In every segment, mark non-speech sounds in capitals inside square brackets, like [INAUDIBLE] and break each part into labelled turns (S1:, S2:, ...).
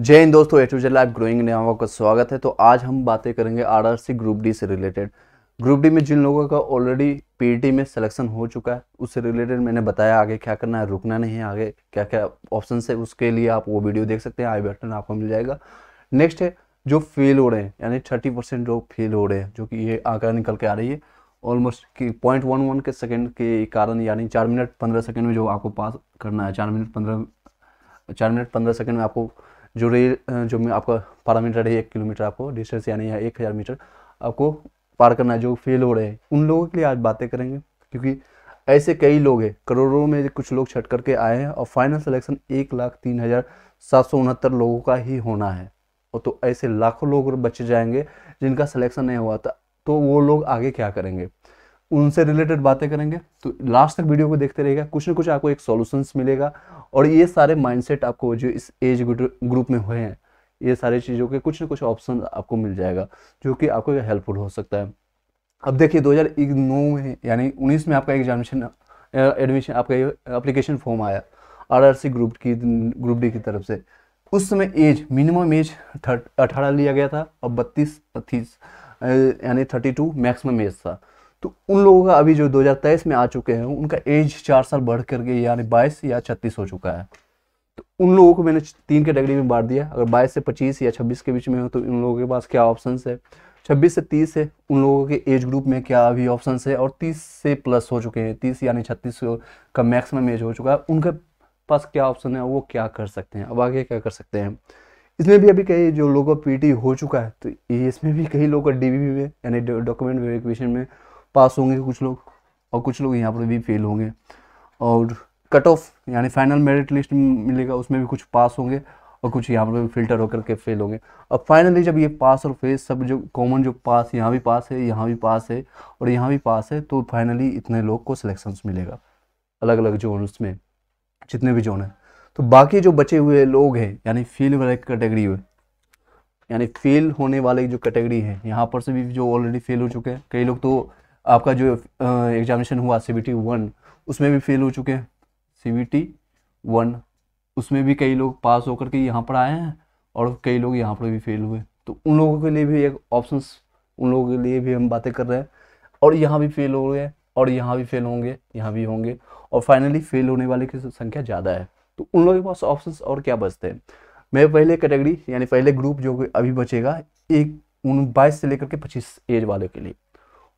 S1: जय हिंद दोस्तों user life growing में आपका स्वागत है तो आज हम बातें करेंगे सी ग्रुप डी से रिलेटेड ग्रुप डी में जिन लोगों का ऑलरेडी टी e में सिलेक्शन हो चुका है उससे रिलेटेड मैंने बताया आगे क्या करना है रुकना नहीं है आगे क्या क्या ऑप्शन है उसके लिए आप वो वीडियो देख सकते हैं आई बटन आपको मिल जाएगा नेक्स्ट है जो फेल हो रहे हैं यानी थर्टी परसेंट जो फेल हो रहे हैं जो कि ये आंकड़ा निकल के आ रही है ऑलमोस्ट कि पॉइंट वन वन के सेकेंड के कारण यानी चार मिनट पंद्रह सेकेंड में जो आपको पास करना है चार मिनट पंद्रह चार मिनट पंद्रह सेकेंड में आपको जो रे जो आपका मीटर है एक किलोमीटर आपको डिस्टेंस यानी या एक हज़ार मीटर आपको पार करना है जो फेल हो रहे हैं उन लोगों के लिए आज बातें करेंगे क्योंकि ऐसे कई लोग हैं करोड़ों में कुछ लोग छट करके आए हैं और फाइनल सिलेक्शन एक लाख तीन हज़ार सात सौ उनहत्तर लोगों का ही होना है और तो ऐसे लाखों लोग बच जाएंगे जिनका सिलेक्शन नहीं हुआ था तो वो लोग आगे क्या करेंगे उनसे रिलेटेड बातें करेंगे तो लास्ट तक वीडियो को देखते रहेगा कुछ ना कुछ आपको एक सॉल्यूशंस मिलेगा और ये सारे माइंडसेट आपको जो इस एज ग्रुप में हुए हैं ये सारी चीज़ों के कुछ ना कुछ ऑप्शन आपको मिल जाएगा जो कि आपको हेल्पफुल हो सकता है अब देखिए 2009 में यानी 19 में आपका एग्जामिनेशन एडमिशन आपका एप्लीकेशन फॉर्म आया आरआरसी ग्रुप की ग्रुप डी की तरफ से उस समय एज मिनिमम एज अठारह लिया गया था और बत्तीस तीस यानी थर्टी टू मैक्सिमम एज था तो उन लोगों का अभी जो 2023 में आ चुके हैं उनका एज चार साल बढ़ करके यानी बाईस या छत्तीस हो चुका है तो उन लोगों को मैंने तीन कैटेगरी में बांट दिया अगर बाईस से पच्चीस या छब्बीस के बीच में हो तो उन लोगों के पास क्या ऑप्शन है छब्बीस से तीस है उन लोगों के एज ग्रुप में क्या अभी ऑप्शन है और तीस से प्लस हो चुके हैं तीस यानी छत्तीस का मैक्सिमम एज हो चुका है उनके पास क्या ऑप्शन है वो क्या कर सकते हैं अब आगे क्या कर सकते हैं इसमें भी अभी कई जो लोगों का पीटी हो चुका है तो इसमें भी कई लोगों का डीबीबी में यानी डॉक्यूमेंट वेरिफिकेशन में पास होंगे कुछ लोग और कुछ लोग यहाँ पर भी फेल होंगे और कट ऑफ यानी फाइनल मेरिट लिस्ट मिलेगा उसमें भी कुछ पास होंगे और कुछ यहाँ पर भी फिल्टर होकर के फेल होंगे अब फाइनली जब ये पास और फेल सब जो कॉमन जो पास यहाँ भी पास है यहाँ भी पास है और यहाँ भी पास है तो फाइनली इतने लोग को सिलेक्शन मिलेगा अलग अलग जोन में जितने भी जोन हैं तो बाकी जो बचे हुए लोग हैं यानी फेल वाले कैटेगरी में यानी फेल होने वाले जो कैटेगरी हैं यहाँ पर से भी जो ऑलरेडी फेल हो चुके हैं कई लोग तो आपका जो एग्जामिनेशन हुआ सी बी टी वन उसमें भी फेल हो चुके हैं सी बी टी वन उसमें भी कई लोग पास होकर के यहाँ पर आए हैं और कई लोग यहाँ पर भी फेल हुए तो उन लोगों के लिए भी एक ऑप्शन उन लोगों के लिए भी हम बातें कर रहे हैं और यहाँ भी फेल हो गए और यहाँ भी फेल होंगे यहाँ भी होंगे और फाइनली फेल होने वाले की संख्या ज़्यादा है तो उन लोगों के पास ऑप्शन और क्या बचते हैं मैं पहले कैटेगरी यानी पहले ग्रुप जो अभी बचेगा एक उन बाईस से लेकर के पच्चीस एज वाले के लिए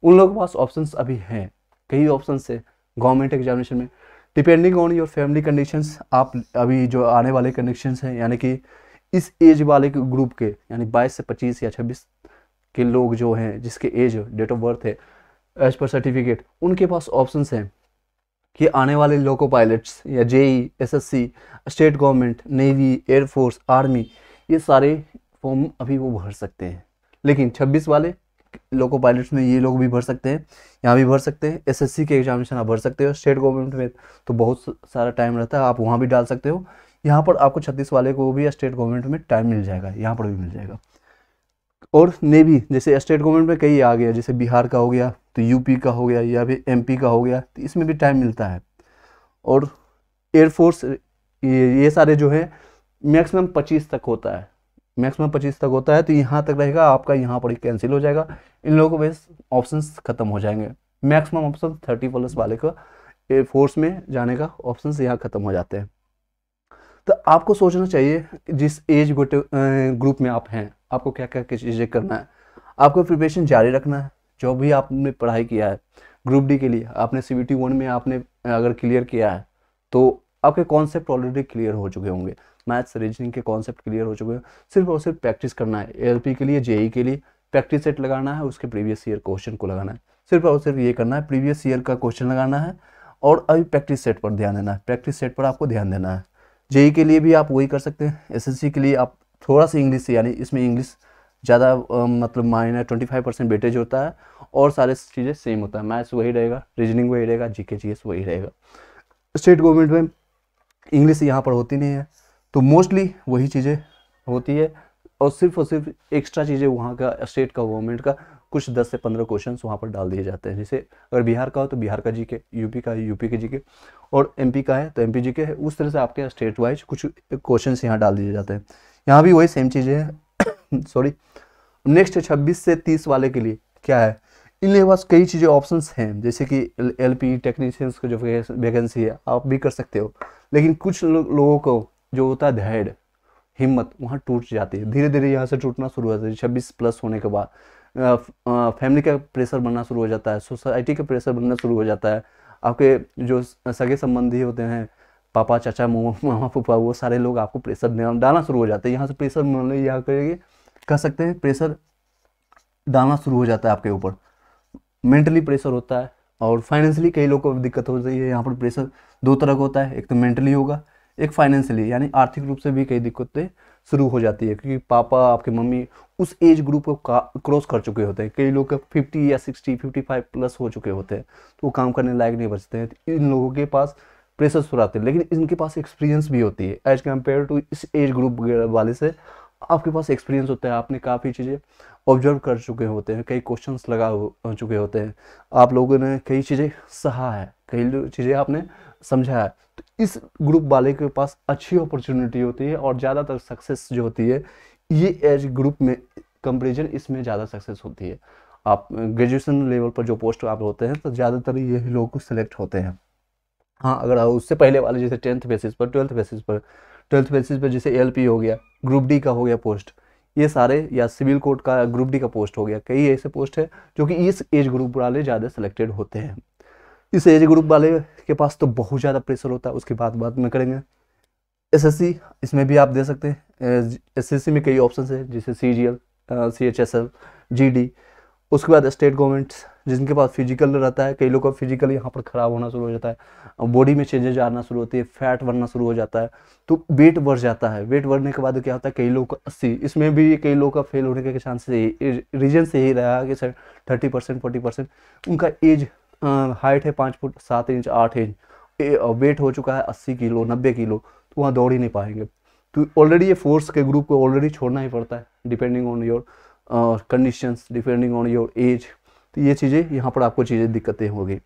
S1: उन लोगों के पास ऑप्शन अभी हैं कई ऑप्शन है गवर्नमेंट एग्जामिनेशन में depending on your family conditions आप अभी जो आने वाले कंडीशन हैं यानी कि इस एज वाले ग्रुप के यानी बाईस से पच्चीस या छब्बीस के लोग जो हैं जिसके एज डेट ऑफ बर्थ है एज पर सर्टिफिकेट उनके पास ऑप्शन हैं कि आने वाले लोको पायलट्स या JE SSC state government navy air force army ये सारे फॉर्म अभी वो भर सकते हैं लेकिन 26 वाले लोको पायलट्स में ये लोग भी भर सकते हैं यहाँ भी भर सकते हैं एसएससी के एग्जामिनेशन आप भर सकते हो स्टेट गवर्नमेंट में तो बहुत सारा टाइम रहता है आप वहाँ भी डाल सकते हो यहाँ पर आपको छत्तीस वाले को भी स्टेट गवर्नमेंट में टाइम मिल जाएगा यहाँ पर भी मिल जाएगा और नेवी जैसे स्टेट गवर्नमेंट में कई आ गया जैसे बिहार का हो गया तो यूपी का हो गया या फिर एमपी का हो गया तो इसमें भी टाइम मिलता है और एयरफोर्स ये, ये सारे जो है मैक्सिमम पच्चीस तक होता है मैक्सिमम पच्चीस तक होता है तो यहाँ तक रहेगा आपका यहाँ पर ही कैंसिल हो जाएगा इन लोगों के बस ऑप्शन खत्म हो जाएंगे मैक्सिमम ऑप्शन थर्टी प्लस वाले का फोर्स में जाने का ऑप्शन यहाँ खत्म हो जाते हैं तो आपको सोचना चाहिए जिस एज ग्रुप में आप हैं आपको क्या क्या चीज़ें करना है आपको प्रिपरेशन जारी रखना है जो भी आपने पढ़ाई किया है ग्रुप डी के लिए आपने सी बी टी वन में आपने अगर क्लियर किया है तो आपके कॉन्सेप्ट ऑलरेडी क्लियर हो चुके होंगे मैथ्स रीजनिंग के कॉन्सेप्ट क्लियर हो चुके हैं सिर्फ और सिर्फ प्रैक्टिस करना है एलपी के लिए जेई e के लिए प्रैक्टिस सेट लगाना है उसके प्रीवियस ईयर क्वेश्चन को लगाना है सिर्फ और सिर्फ ये करना है प्रीवियस ईयर का क्वेश्चन लगाना है और अभी प्रैक्टिस सेट पर ध्यान देना है प्रैक्टिस सेट पर आपको ध्यान देना है जेई e के लिए भी आप वही कर सकते हैं एस के लिए आप थोड़ा सा इंग्लिश यानी इसमें इंग्लिश ज़्यादा मतलब minor twenty five percent weightage होता है और सारे चीज़ें सेम होता है मैथ्स वही रहेगा रीजनिंग वही रहेगा जी के वही रहेगा स्टेट गवर्नमेंट में इंग्लिश यहाँ पर होती नहीं है तो मोस्टली वही चीज़ें होती है और सिर्फ और सिर्फ एक्स्ट्रा चीज़ें वहाँ का स्टेट का गवर्नमेंट का कुछ दस से पंद्रह क्वेश्चन वहाँ पर डाल दिए जाते हैं जैसे अगर बिहार का हो तो बिहार का जीके यूपी का है यूपी के जीके और एमपी का है तो एमपी जीके है उस तरह से आपके स्टेट वाइज कुछ क्वेश्चन यहाँ डाल दिए जाते हैं यहाँ भी वही सेम चीज़ें हैं सॉरी [COUGHS] नेक्स्ट छब्बीस से तीस वाले के लिए क्या है इनके पास कई चीज़ें ऑप्शंस हैं जैसे कि एल पी टेक्नीशियंस का जो वैकेंसी है आप भी कर सकते हो लेकिन कुछ लो, लोगों को जो होता है धैर्य हिम्मत वहाँ टूट जाती है धीरे धीरे यहाँ से टूटना शुरू हो जाता है छब्बीस प्लस होने के बाद फैमिली का प्रेशर बनना शुरू हो जाता है सोसाइटी का प्रेशर बनना शुरू हो जाता है आपके जो सगे संबंधी होते हैं पापा चाचा मामा पापा वो सारे लोग आपको प्रेशर देना डालना शुरू हो जाते हैं यहाँ से प्रेशर मान लो यहाँ करेंगे कह सकते हैं प्रेशर डालना शुरू हो जाता है आपके ऊपर मेंटली प्रेशर होता है और फाइनेंशियली कई लोग को दिक्कत हो जाती है यहाँ पर प्रेशर दो तरह का होता है एक तो मेंटली होगा एक फाइनेंशियली यानी आर्थिक रूप से भी कई दिक्कतें शुरू हो जाती है क्योंकि पापा आपके मम्मी उस एज ग्रुप को क्रॉस कर चुके होते हैं कई लोग फिफ्टी या सिक्सटी फिफ्टी फाइव प्लस हो चुके होते हैं तो वो काम करने लायक नहीं बचते हैं तो इन लोगों के पास प्रेशर आते हैं लेकिन इनके पास एक्सपीरियंस भी होती है एज कम्पेयर टू इस एज ग्रुप वाले से आपके पास एक्सपीरियंस होता है आपने काफ़ी चीज़ें ऑब्जर्व कर चुके होते हैं कई क्वेश्चन लगा हो चुके होते हैं आप लोगों ने कई चीज़ें सहा है कई चीज़ें आपने समझा है तो इस ग्रुप वाले के पास अच्छी अपॉर्चुनिटी होती है और ज़्यादातर सक्सेस जो होती है ये एज ग्रुप में कंपेरिजन इसमें ज़्यादा सक्सेस होती है आप ग्रेजुएशन लेवल पर जो पोस्ट आप होते हैं तो ज़्यादातर ये लोग सेलेक्ट होते हैं हाँ अगर उससे पहले वाले जैसे टेंथ बेसिस पर ट्वेल्थ बेसिस पर ट्वेल्थ बेसिस पर जैसे एल हो गया ग्रुप डी का हो गया पोस्ट ये सारे या सिविल कोर्ट का ग्रुप डी का पोस्ट हो गया कई ऐसे पोस्ट है जो कि इस एज ग्रुप वाले ज़्यादा सेलेक्टेड होते हैं इस एज ग्रुप वाले के पास तो बहुत ज़्यादा प्रेशर होता है उसके बाद बाद में करेंगे एसएससी इसमें भी आप दे सकते हैं एसएससी eh, में कई ऑप्शन है जैसे C G L C H S L G D उसके बाद स्टेट गवर्नमेंट्स जिनके पास फिजिकल रहता है कई लोग का फिजिकल यहाँ पर ख़राब होना शुरू हो जाता है बॉडी में चेंजेज आना शुरू होती है फैट बढ़ना शुरू हो जाता है तो वेट बढ़ जाता है वेट बढ़ने के बाद क्या होता है कई लोग का अस्सी इसमें भी कई लोग का फेल होने के चांसेस रीजन से ही रहा कि sir thirty percent forty percent उनका एज हाइट है पाँच फुट सात इंच आठ इंच वेट हो चुका है अस्सी किलो नब्बे किलो तो वहाँ दौड़ ही नहीं पाएंगे तो ऑलरेडी ये फोर्स के ग्रुप को ऑलरेडी छोड़ना ही पड़ता है depending on your conditions depending on your age तो ये चीज़ें यहाँ पर आपको चीज़ें दिक्कतें होगी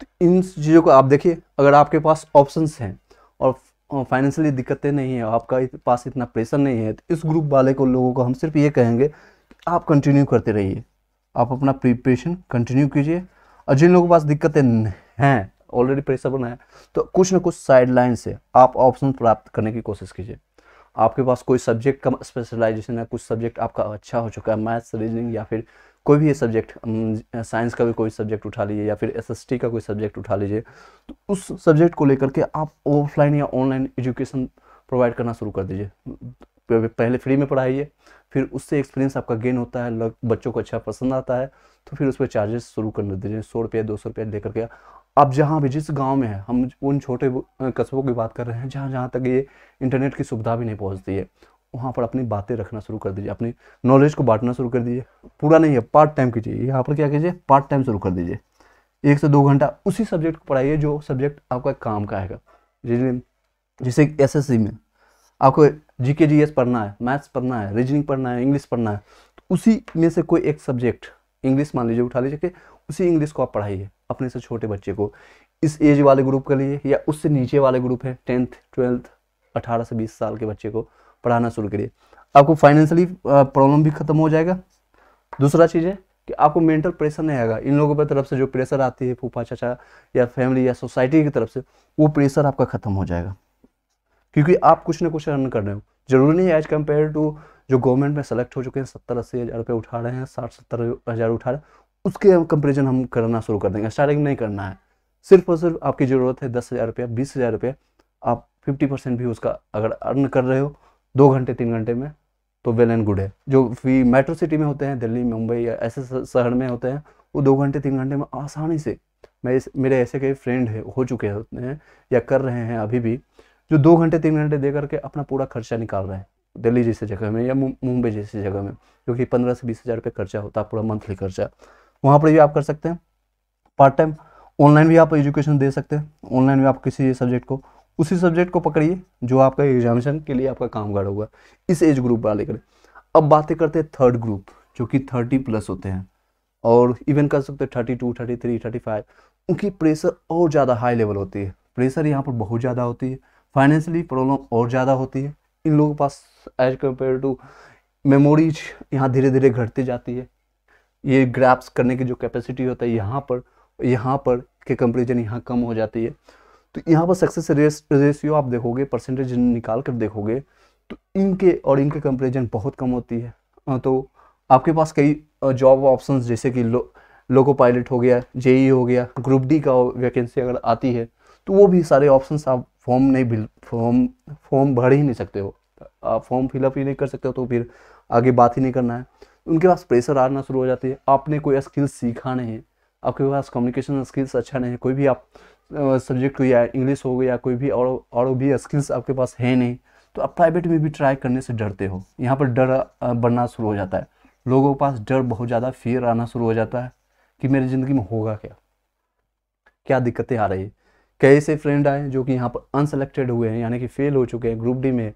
S1: तो इन चीज़ों को आप देखिए अगर आपके पास ऑप्शंस हैं और फाइनेंशियली दिक्कतें नहीं है आपका पास इतना प्रेशर नहीं है तो इस ग्रुप वाले को लोगों को हम सिर्फ ये कहेंगे कि आप कंटिन्यू करते रहिए आप अपना प्रिपरेशन कंटिन्यू कीजिए और जिन लोगों के पास दिक्कतें हैं ऑलरेडी प्रेशर बना है तो कुछ ना कुछ साइड लाइन से आप ऑप्शन प्राप्त करने की कोशिश कीजिए आपके पास कोई सब्जेक्ट का स्पेशलाइजेशन है कुछ सब्जेक्ट आपका अच्छा हो चुका है मैथ्स रीजनिंग या फिर कोई भी सब्जेक्ट साइंस का भी कोई सब्जेक्ट उठा लीजिए या फिर एसएसटी का कोई सब्जेक्ट उठा लीजिए तो उस सब्जेक्ट को लेकर के आप ऑफलाइन या ऑनलाइन एजुकेशन प्रोवाइड करना शुरू कर दीजिए पहले फ्री में पढ़ाइए फिर उससे एक्सपीरियंस आपका गेन होता है बच्चों को अच्छा पसंद आता है तो फिर उस पर चार्जेस शुरू कर देते हैं सौ रुपया दो सौ रुपया लेकर के आप जहाँ भी जिस गांव में है हम उन छोटे कस्बों की बात कर रहे हैं जहाँ जहाँ तक ये इंटरनेट की सुविधा भी नहीं पहुँचती है वहाँ पर अपनी बातें रखना शुरू कर दीजिए अपनी नॉलेज को बांटना शुरू कर दीजिए पूरा नहीं है पार्ट टाइम कीजिए यहाँ पर क्या कीजिए पार्ट टाइम शुरू कर दीजिए एक से दो घंटा उसी सब्जेक्ट को पढ़ाइए जो सब्जेक्ट आपका काम का आएगा जिसमें जैसे एस एस सी में आपको जी के जी एस पढ़ना है मैथ्स पढ़ना है रीजनिंग पढ़ना है इंग्लिश पढ़ना है तो उसी में से कोई एक सब्जेक्ट इंग्लिश मान लीजिए उठा लीजिए कि उसी इंग्लिश को आप पढ़ाइए अपने से छोटे बच्चे को इस एज वाले ग्रुप के लिए या उससे नीचे वाले ग्रुप है टेंथ ट्वेल्थ अठारह से बीस साल के बच्चे को पढ़ाना शुरू करिए आपको फाइनेंशियली प्रॉब्लम भी खत्म हो जाएगा दूसरा चीज़ है कि आपको मेंटल प्रेशर नहीं आएगा इन लोगों की तरफ से जो प्रेशर आती है फूफा चाचा या फैमिली या सोसाइटी की तरफ से वो प्रेशर आपका ख़त्म हो जाएगा क्योंकि आप कुछ ना कुछ अर्न कर रहे हो जरूरी नहीं है एज कम्पेयर टू जो गवर्नमेंट में सेलेक्ट हो चुके हैं सत्तर अस्सी हज़ार रुपये उठा रहे हैं साठ सत्तर हज़ार उठा रहे हैं उसके कंपेरिजन हम करना शुरू कर देंगे स्टार्टिंग नहीं करना है सिर्फ और सिर्फ आपकी ज़रूरत है दस हज़ार रुपया बीस हज़ार रुपया आप फिफ्टी परसेंट भी उसका अगर अर्न कर रहे हो दो घंटे तीन घंटे में तो वेल एंड गुड है जो फी मेट्रो सिटी में होते हैं दिल्ली मुंबई या ऐसे शहर में होते हैं वो दो घंटे तीन घंटे में आसानी से मैं इस, मेरे ऐसे कई फ्रेंड है हो चुके होते हैं या कर रहे हैं अभी भी जो दो घंटे तीन घंटे दे करके अपना पूरा खर्चा निकाल रहे हैं दिल्ली जैसे जगह में या मुंबई जैसी जगह में जो कि पंद्रह से बीस हज़ार रुपये खर्चा होता है पूरा मंथली खर्चा वहाँ पर भी आप कर सकते हैं पार्ट टाइम ऑनलाइन भी आप एजुकेशन दे सकते हैं ऑनलाइन भी आप किसी सब्जेक्ट को उसी सब्जेक्ट को पकड़िए जो आपका एग्जामिनेशन के लिए आपका कामगार होगा इस एज ग्रुप वाले करें अब बातें करते हैं थर्ड ग्रुप जो कि थर्टी प्लस होते हैं और इवन कर सकते हैं thirty two thirty three thirty five उनकी प्रेशर और ज़्यादा हाई लेवल होती है प्रेशर यहाँ पर बहुत ज़्यादा होती है फाइनेंशियली प्रॉब्लम और ज़्यादा होती है इन लोगों के पास एज कम्पेयर टू मेमोरीज यहाँ धीरे धीरे घटती जाती है ये ग्रैप्स करने की जो कैपेसिटी होता है यहाँ पर यहाँ पर के कंपेरिजन यहाँ कम हो जाती है तो यहाँ पर सक्सेस रेस रेशियो आप देखोगे परसेंटेज निकाल कर देखोगे तो इनके और इनके कंपेरिजन बहुत कम होती है हाँ, तो आपके पास कई जॉब ऑप्शन जैसे कि लो लोको पायलट हो गया जेई e हो गया ग्रुप डी का वैकेंसी अगर आती है तो वो भी सारे ऑप्शंस आप फॉर्म नहीं फॉर्म फॉर्म भर ही नहीं सकते हो आप फॉर्म फिलअप ही नहीं कर सकते हो तो फिर आगे बात ही नहीं करना है उनके पास प्रेशर आना शुरू हो जाती है आपने कोई स्किल्स सीखा नहीं है आपके पास कम्युनिकेशन स्किल्स अच्छा नहीं है कोई भी आप सब्जेक्ट हो या इंग्लिश हो गया कोई भी और और भी स्किल्स आपके पास है नहीं तो आप प्राइवेट में भी ट्राई करने से डरते हो यहाँ पर डर बनना शुरू हो जाता है लोगों के पास डर बहुत ज़्यादा फियर आना शुरू हो जाता है कि मेरी ज़िंदगी में होगा क्या क्या दिक्कतें आ रही है कई ऐसे फ्रेंड आए जो कि यहाँ पर अनसेलेक्टेड हुए हैं यानी कि फेल हो चुके हैं ग्रुप डी में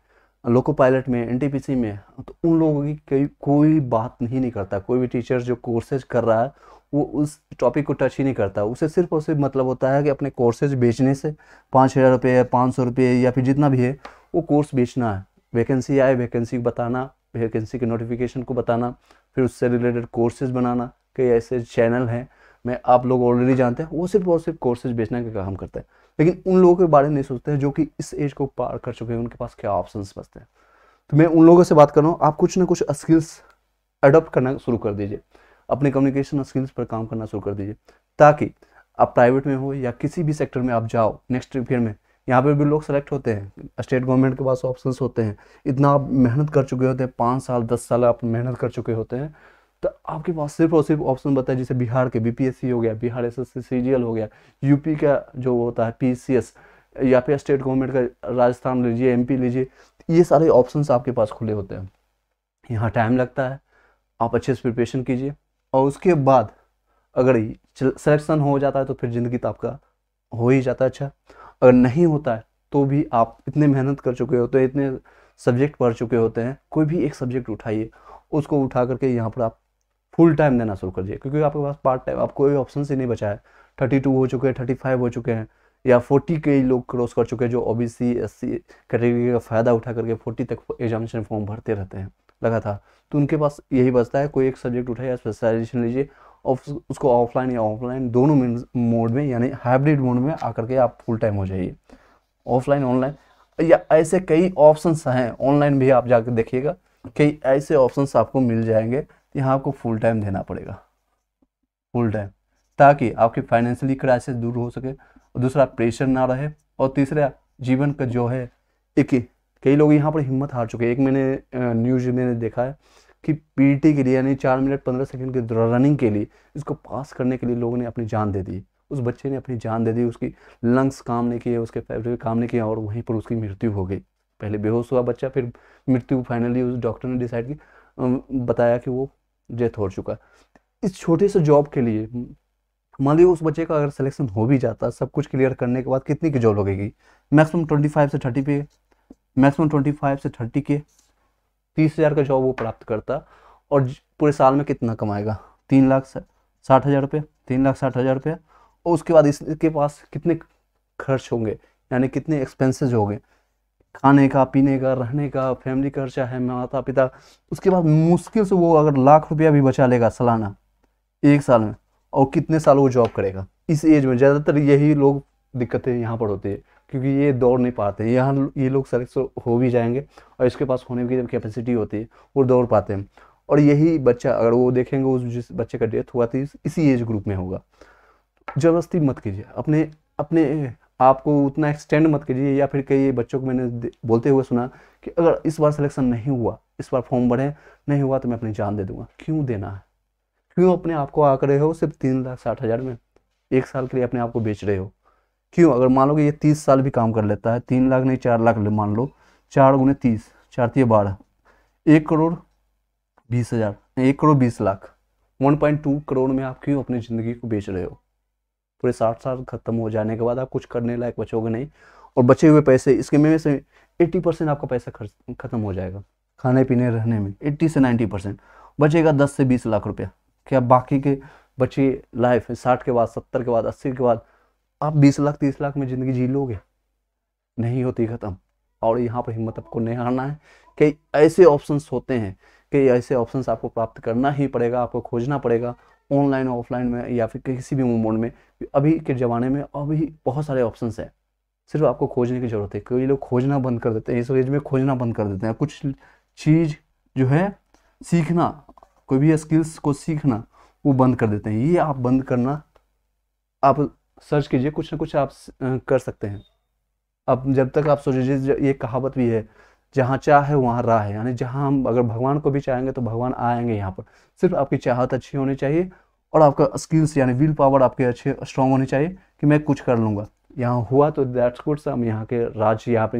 S1: लोको पायलट में एनटीपीसी में तो उन लोगों की कई कोई बात नहीं नहीं करता कोई भी टीचर जो कोर्सेज कर रहा है वो उस टॉपिक को टच ही नहीं करता उसे सिर्फ और सिर्फ मतलब होता है कि अपने कोर्सेज बेचने से पाँच हज़ार रुपये पाँच सौ रुपये या फिर जितना भी है वो कोर्स बेचना है वैकेंसी आए वैकेंसी बताना वैकेंसी के नोटिफिकेशन को बताना फिर उससे रिलेटेड कोर्सेज बनाना कई ऐसे चैनल हैं में आप लोग ऑलरेडी जानते हैं वो सिर्फ और सिर्फ कोर्सेज बेचने का काम करते हैं लेकिन उन लोगों के बारे में नहीं सोचते हैं जो कि इस एज को पार कर चुके हैं उनके पास क्या ऑप्शंस बचते हैं तो मैं उन लोगों से बात कर रहा हूँ आप कुछ ना कुछ स्किल्स अडोप्ट करना शुरू कर दीजिए अपने कम्युनिकेशन स्किल्स पर काम करना शुरू कर दीजिए ताकि आप प्राइवेट में हो या किसी भी सेक्टर में आप जाओ नेक्स्ट ईयर में यहाँ पर भी लोग सेलेक्ट होते हैं स्टेट गवर्नमेंट के पास ऑप्शन होते हैं इतना आप मेहनत कर चुके होते हैं पाँच साल दस साल आप मेहनत कर चुके होते हैं तो आपके पास सिर्फ और सिर्फ ऑप्शन बताए जैसे बिहार के बीपीएससी हो गया बिहार एस एस हो गया यूपी का जो होता है पी या फिर स्टेट गवर्नमेंट का राजस्थान लीजिए एम लीजिए ये सारे ऑप्शन आपके पास खुले होते हैं यहाँ टाइम लगता है आप अच्छे से प्रिपरेशन कीजिए और उसके बाद अगर सिलेक्शन हो जाता है तो फिर ज़िंदगी तो आपका हो ही जाता है अच्छा अगर नहीं होता है तो भी आप इतने मेहनत कर चुके होते हैं इतने सब्जेक्ट पढ़ चुके होते हैं कोई भी एक सब्जेक्ट उठाइए उसको उठा करके यहाँ पर आप फुल टाइम देना शुरू कर दिया क्योंकि आपके पास पार्ट टाइम आपको कोई ऑप्शन ही नहीं बचा है थर्टी टू हो चुके हैं थर्टी फाइव हो चुके हैं या फोर्टी के लोग क्रॉस कर चुके हैं जो O B C S C category का फ़ायदा उठा करके फोर्टी तक एग्जामिनेशन फॉर्म भरते रहते हैं लगातार तो उनके पास यही बचता है कोई एक सब्जेक्ट उठाए या स्पेशलाइजेशन लीजिए और उसको ऑफलाइन या ऑफलाइन दोनों मोड में यानी हाइब्रिड मोड में आकर के आप फुल टाइम हो जाइए ऑफलाइन ऑनलाइन या ऐसे कई ऑप्शंस हैं ऑनलाइन भी आप जाकर देखिएगा कई ऐसे ऑप्शंस आपको मिल जाएंगे तो यहाँ आपको फुल टाइम देना पड़ेगा फुल टाइम ताकि आपकी फाइनेंशियली क्राइसिस दूर हो सके और दूसरा प्रेशर ना रहे और तीसरा जीवन का जो है एक कई लोग यहाँ पर हिम्मत हार चुके हैं एक मैंने न्यूज मैंने देखा है कि पीटी के लिए यानी चार मिनट पंद्रह सेकंड के रनिंग के लिए इसको पास करने के लिए लोगों ने अपनी जान दे दी उस बच्चे ने अपनी जान दे दी उसकी लंग्स काम नहीं किए उसके फेफड़े काम नहीं किए और वहीं पर उसकी मृत्यु हो गई पहले बेहोश हुआ बच्चा फिर मृत्यु फाइनली उस डॉक्टर ने डिसाइड की बताया कि वो डेथ हो चुका इस छोटे से जॉब के लिए मान लीजिए उस बच्चे का अगर सिलेक्शन हो भी जाता सब कुछ क्लियर करने के बाद कितनी की जॉब लगेगी मैक्सिमम ट्वेंटी फाइव से थर्टी पे मैक्सिमम ट्वेंटी फाइव से थर्टी के तीस हज़ार का जॉब वो प्राप्त करता और पूरे साल में कितना कमाएगा तीन लाख साठ हज़ार रुपये तीन लाख साठ हज़ार रुपये और उसके बाद इसके पास कितने खर्च होंगे यानी कितने एक्सपेंसेस होंगे खाने का पीने का रहने का फैमिली का खर्चा है माता पिता उसके बाद मुश्किल से वो अगर लाख रुपया भी बचा लेगा सालाना एक साल में और कितने साल वो जॉब करेगा इस एज में ज़्यादातर यही लोग दिक्कतें यहाँ पर होती है क्योंकि ये दौड़ नहीं पाते यहाँ ये लोग सेलेक्ट हो भी जाएंगे और इसके पास होने की जब कैपेसिटी होती है वो दौड़ पाते हैं और यही बच्चा अगर वो देखेंगे उस जिस बच्चे का डेथ हुआ था तो इसी एज ग्रुप में होगा जबरदस्ती मत कीजिए अपने अपने आपको उतना एक्सटेंड मत कीजिए या फिर कई बच्चों को मैंने बोलते हुए सुना कि अगर इस बार सिलेक्शन नहीं हुआ इस बार फॉर्म भरे नहीं हुआ तो मैं अपनी जान दे दूंगा क्यों देना है क्यों अपने आप को आक रहे हो सिर्फ तीन लाख साठ हज़ार में एक साल के लिए अपने आप को बेच रहे हो क्यों अगर मान लो कि ये तीस साल भी काम कर लेता है तीन लाख नहीं चार लाख मान लो चार गुने तीस चार तीय बारह एक करोड़ बीस हज़ार एक करोड़ बीस lakh one point two crore में आप क्यों अपनी ज़िंदगी को बेच रहे हो पूरे साठ साल खत्म हो जाने के बाद आप कुछ करने लायक बचोगे नहीं और बचे हुए पैसे इसके में से एट्टी परसेंट आपका पैसा खर्च खत्म हो जाएगा खाने पीने रहने में एट्टी से नाइन्टी परसेंट बचेगा दस से बीस लाख रुपया क्या बाकी के बचे लाइफ साठ के बाद सत्तर के बाद अस्सी के बाद आप बीस लाख तीस लाख में ज़िंदगी जी लोगे नहीं होती ख़त्म और यहाँ पर हिम्मत आपको नहीं हारना है कि ऐसे ऑप्शंस होते हैं कि ऐसे ऑप्शंस आपको प्राप्त करना ही पड़ेगा आपको खोजना पड़ेगा ऑनलाइन ऑफलाइन में या फिर किसी भी मोड में अभी के ज़माने में अभी बहुत सारे ऑप्शन हैं सिर्फ आपको खोजने की ज़रूरत है कई लोग खोजना बंद कर देते हैं इस एज में खोजना बंद कर देते हैं कुछ चीज़ जो है सीखना कोई भी स्किल्स को सीखना वो बंद कर देते हैं ये आप बंद करना आप सर्च कीजिए कुछ ना कुछ आप कर सकते हैं अब जब तक आप सोचिए ये कहावत भी है जहाँ चाह है वहाँ राह है यानी जहाँ हम अगर भगवान को भी चाहेंगे तो भगवान आएंगे यहाँ पर सिर्फ आपकी चाहत अच्छी होनी चाहिए और आपका स्किल्स यानी विल पावर आपके अच्छे स्ट्रांग होने चाहिए कि मैं कुछ कर लूँगा यहाँ हुआ तो दैट्स गुड हम यहाँ के राज्य यहाँ पे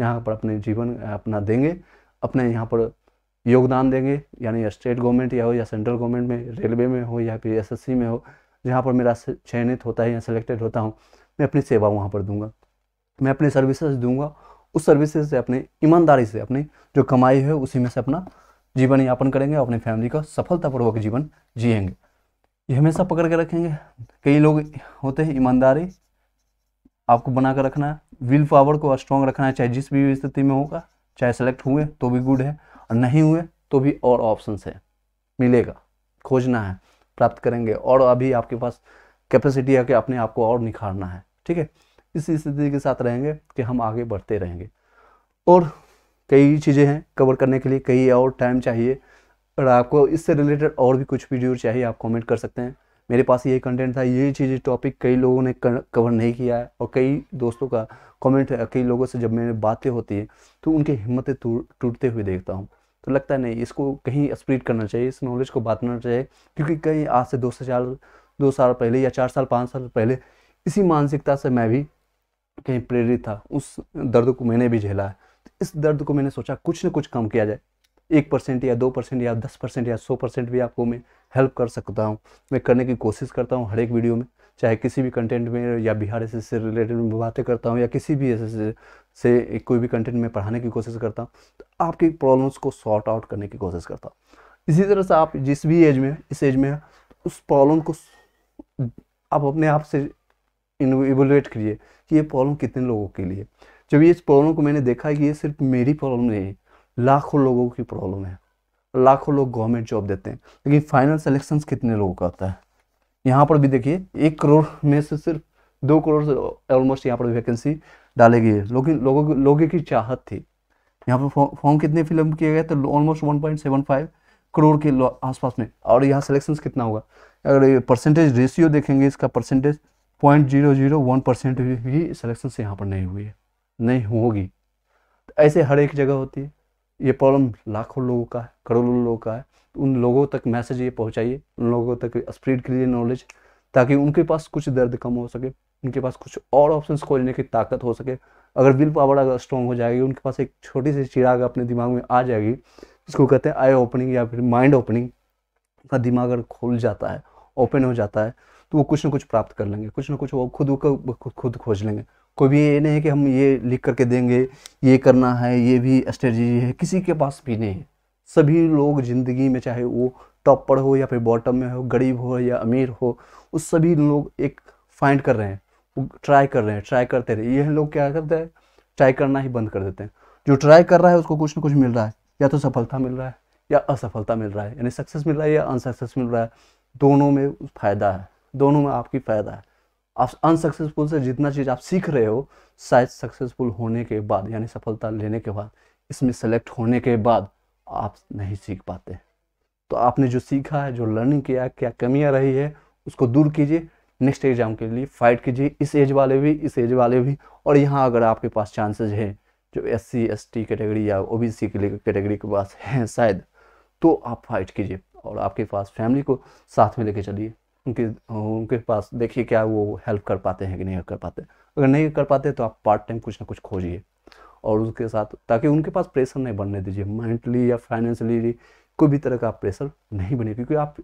S1: यहाँ पर अपने जीवन अपना देंगे अपने यहाँ पर योगदान देंगे यानी स्टेट गवर्नमेंट या हो या सेंट्रल गवर्नमेंट में रेलवे में हो या फिर एस में हो जहाँ पर मेरा चयनित होता है या सेलेक्टेड होता हूँ मैं अपनी सेवा वहाँ पर दूंगा मैं अपनी सर्विसेज दूंगा उस सर्विसेज से अपने ईमानदारी से अपने जो कमाई है उसी में से अपना जीवन यापन करेंगे अपने फैमिली का सफलतापूर्वक जीवन जियेंगे ये हमेशा पकड़ के रखेंगे कई लोग होते हैं ईमानदारी आपको बना कर रखना है विल पावर को स्ट्रॉन्ग रखना है चाहे जिस भी स्थिति में होगा चाहे सेलेक्ट हुए तो भी गुड है और नहीं हुए तो भी और ऑप्शन है मिलेगा खोजना है प्राप्त करेंगे और अभी आपके पास कैपेसिटी है कि अपने आप को और निखारना है ठीक है इसी स्थिति के साथ रहेंगे कि हम आगे बढ़ते रहेंगे और कई चीज़ें हैं कवर करने के लिए कई और टाइम चाहिए और आपको इससे रिलेटेड और भी कुछ वीडियो चाहिए आप कमेंट कर सकते हैं मेरे पास ये कंटेंट था ये चीज़ टॉपिक कई लोगों ने कवर नहीं किया है और कई दोस्तों का कमेंट कई लोगों से जब मेरे बातें होती हैं तो उनकी हिम्मतें टूटते हुए देखता हूँ तो लगता है नहीं इसको कहीं स्प्रीड करना चाहिए इस नॉलेज को बांटना चाहिए क्योंकि कहीं आज से दो से चार दो साल पहले या चार साल पाँच साल पहले इसी मानसिकता से मैं भी कहीं प्रेरित था उस दर्द को मैंने भी झेला है तो इस दर्द को मैंने सोचा कुछ ना कुछ कम किया जाए एक परसेंट या दो परसेंट या दस परसेंट या सौ परसेंट भी आपको मैं हेल्प कर सकता हूँ मैं करने की कोशिश करता हूँ हर एक वीडियो में चाहे किसी भी कंटेंट में या बिहार एस से रिलेटेड में बातें करता हूँ या किसी भी एस से कोई भी कंटेंट में पढ़ाने की कोशिश करता हूँ तो आपकी प्रॉब्लम्स को सॉर्ट आउट करने की कोशिश करता हूँ इसी तरह से आप जिस भी एज में इस एज में उस प्रॉब्लम को आप अपने आप से इवोलुएट करिए कि ये प्रॉब्लम कितने लोगों के लिए जब ये इस प्रॉब्लम को मैंने देखा कि ये सिर्फ मेरी प्रॉब्लम नहीं है लाखों लोगों की प्रॉब्लम है लाखों लोग गवर्नमेंट जॉब देते हैं लेकिन फाइनल सेलेक्शन कितने लोगों का आता है यहाँ पर भी देखिए एक करोड़ में से सिर्फ दो करोड़ से ऑलमोस्ट यहाँ पर वैकेंसी डाली गई है लोगों की लोगों की चाहत थी यहाँ पर फॉर्म कितने फिलअप किए गए तो almost one point seven five crore के आसपास में और यहाँ सेलेक्शन कितना होगा अगर परसेंटेज रेशियो देखेंगे इसका percentage point zero zero one percent भी सिलेक्शन से यहाँ पर नहीं हुई है नहीं होगी तो ऐसे हर एक जगह होती है ये प्रॉब्लम लाखों लोगों का है करोड़ों लोगों का है तो उन लोगों तक मैसेज ये पहुँचाइए उन लोगों तक स्प्रीड कीजिए नॉलेज ताकि उनके पास कुछ दर्द कम हो सके उनके पास कुछ और ऑप्शन खोजने की ताकत हो सके अगर विल पावर अगर स्ट्रॉन्ग हो जाएगी उनके पास एक छोटी सी चिराग अपने दिमाग में आ जाएगी जिसको कहते हैं आई ओपनिंग या फिर माइंड ओपनिंग का दिमाग अगर खुल जाता है ओपन हो जाता है तो वो कुछ ना कुछ प्राप्त कर लेंगे कुछ ना कुछ वो खुद को खुद खोज लेंगे कोई भी ये नहीं है कि हम ये लिख करके देंगे ये करना है ये भी स्ट्रेटजी है किसी के पास भी नहीं है सभी लोग ज़िंदगी में चाहे वो टॉप पर हो या फिर बॉटम में हो गरीब हो या अमीर हो उस सभी लोग एक फाइंड कर रहे हैं ट्राई कर रहे हैं ट्राई करते रहे ये लोग क्या करते हैं ट्राई करना ही बंद कर देते हैं जो ट्राई कर रहा है उसको कुछ ना कुछ मिल रहा है या तो सफलता मिल रहा है या असफलता मिल रहा है यानी सक्सेस मिल रहा है या अनसक्सेस मिल रहा है दोनों में फ़ायदा है दोनों में आपकी फ़ायदा है आप अनसक्सेसफुल से जितना चीज़ आप सीख रहे हो शायद सक्सेसफुल होने के बाद यानी सफलता लेने के बाद इसमें सेलेक्ट होने के बाद आप नहीं सीख पाते तो आपने जो सीखा है जो लर्निंग किया क्या कमियां रही है उसको दूर कीजिए नेक्स्ट एग्ज़ाम के लिए फ़ाइट कीजिए इस एज वाले भी इस एज वाले भी और यहाँ अगर आपके पास चांसेज हैं जो S C S T category या ओ बी सी कैटेगरी के पास हैं शायद तो आप फाइट कीजिए और आपके पास फैमिली को साथ में लेके चलिए उनके उनके पास देखिए क्या वो हेल्प कर पाते हैं कि नहीं कर पाते अगर नहीं कर पाते तो आप पार्ट टाइम कुछ ना कुछ खोजिए और उसके साथ ताकि उनके पास प्रेशर नहीं बनने दीजिए मेंटली या फाइनेंशली कोई भी तरह का प्रेशर नहीं बने क्योंकि आप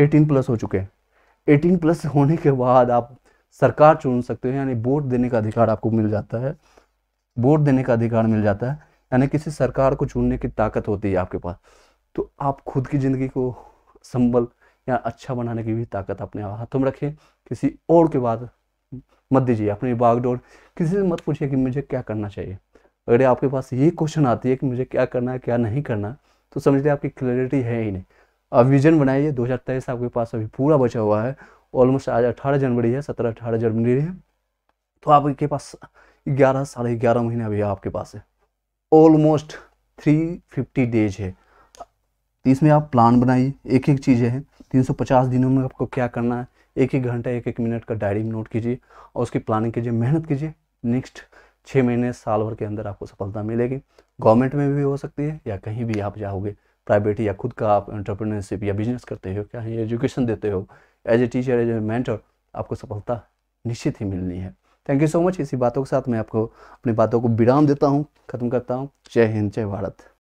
S1: 18 प्लस हो चुके हैं 18 प्लस होने के बाद आप सरकार चुन सकते हो यानी वोट देने का अधिकार आपको मिल जाता है वोट देने का अधिकार मिल जाता है यानी किसी सरकार को चुनने की ताकत होती है आपके पास तो आप खुद की ज़िंदगी को संभल या अच्छा बनाने की भी ताकत अपने हाथों में रखें किसी और के बाद मत दीजिए अपनी बागडोर किसी से मत पूछिए कि मुझे क्या करना चाहिए अगर आपके पास ये क्वेश्चन आती है कि मुझे क्या करना है क्या नहीं करना तो समझ लिया आपकी क्लैरिटी है ही नहीं अब विजन बनाइए दो हज़ार तेईस आपके पास अभी पूरा बचा हुआ है ऑलमोस्ट आज अठारह जनवरी है सत्रह अठारह जनवरी है तो आपके पास ग्यारह साढ़े ग्यारह महीने अभी आपके पास है ऑलमोस्ट थ्री फिफ्टी डेज है इसमें आप प्लान बनाइए एक एक चीज़ें हैं 350 दिनों में आपको क्या करना है एक एक घंटा एक एक मिनट का डायरी में नोट कीजिए और उसकी प्लानिंग कीजिए मेहनत कीजिए नेक्स्ट छः महीने साल भर के अंदर आपको सफलता मिलेगी गवर्नमेंट में भी हो सकती है या कहीं भी आप जाओगे प्राइवेट या खुद का आप एंटरप्रेन्योरशिप या बिजनेस करते हो क्या एजुकेशन देते हो as a teacher as a mentor आपको सफलता निश्चित ही मिलनी है थैंक यू सो मच इसी बातों के साथ मैं आपको अपनी बातों को विराम देता हूँ खत्म करता हूँ जय हिंद जय भारत